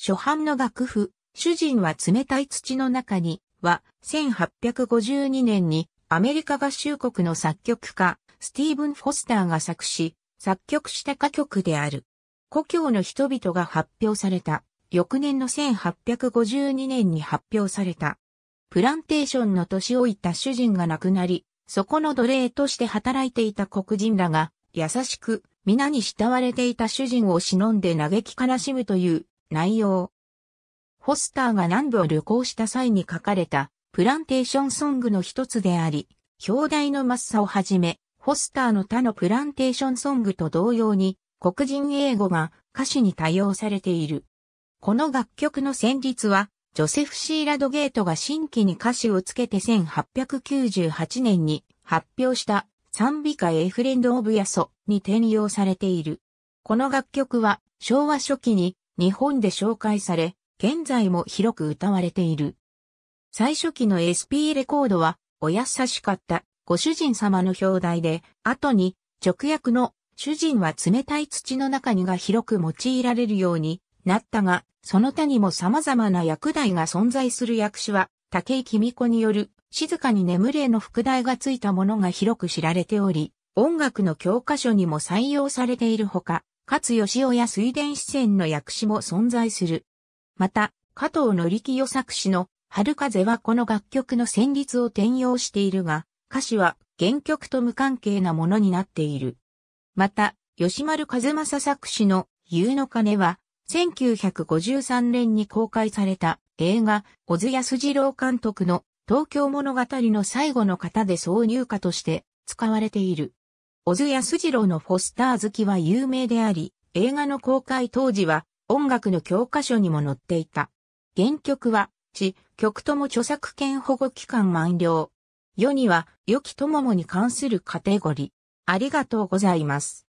初版の楽譜、主人は冷たい土の中に、は、1852年に、アメリカ合衆国の作曲家、スティーブン・フォスターが作詞、作曲した歌曲である。故郷の人々が発表された。翌年の1852年に発表された。プランテーションの年老いた主人が亡くなり、そこの奴隷として働いていた黒人らが、優しく、皆に慕われていた主人を忍んで嘆き悲しむという内容。ホスターが南部を旅行した際に書かれたプランテーションソングの一つであり、表題のマッサをはじめ、ホスターの他のプランテーションソングと同様に、黒人英語が歌詞に多用されている。この楽曲の旋律は、ジョセフ・シー・ラドゲートが新規に歌詞をつけて1898年に発表した賛美歌エフレンド・オブ・ヤソに転用されている。この楽曲は昭和初期に日本で紹介され、現在も広く歌われている。最初期の SP レコードは、お優しかった、ご主人様の表題で、後に、直訳の、主人は冷たい土の中にが広く用いられるようになったが、その他にも様々な役代が存在する役種は、竹井君子による、静かに眠れの副題がついたものが広く知られており、音楽の教科書にも採用されているほか、勝吉雄や水田四川の訳詞も存在する。また、加藤の力予作詞の春風はこの楽曲の旋律を転用しているが、歌詞は原曲と無関係なものになっている。また、吉丸和正作詞の夕の鐘は、1953年に公開された映画、小津安二郎監督の東京物語の最後の方で挿入歌として使われている。小津安二郎のフォスター好きは有名であり、映画の公開当時は音楽の教科書にも載っていた。原曲は、地曲とも著作権保護期間満了。世には、良き友もに関するカテゴリー。ありがとうございます。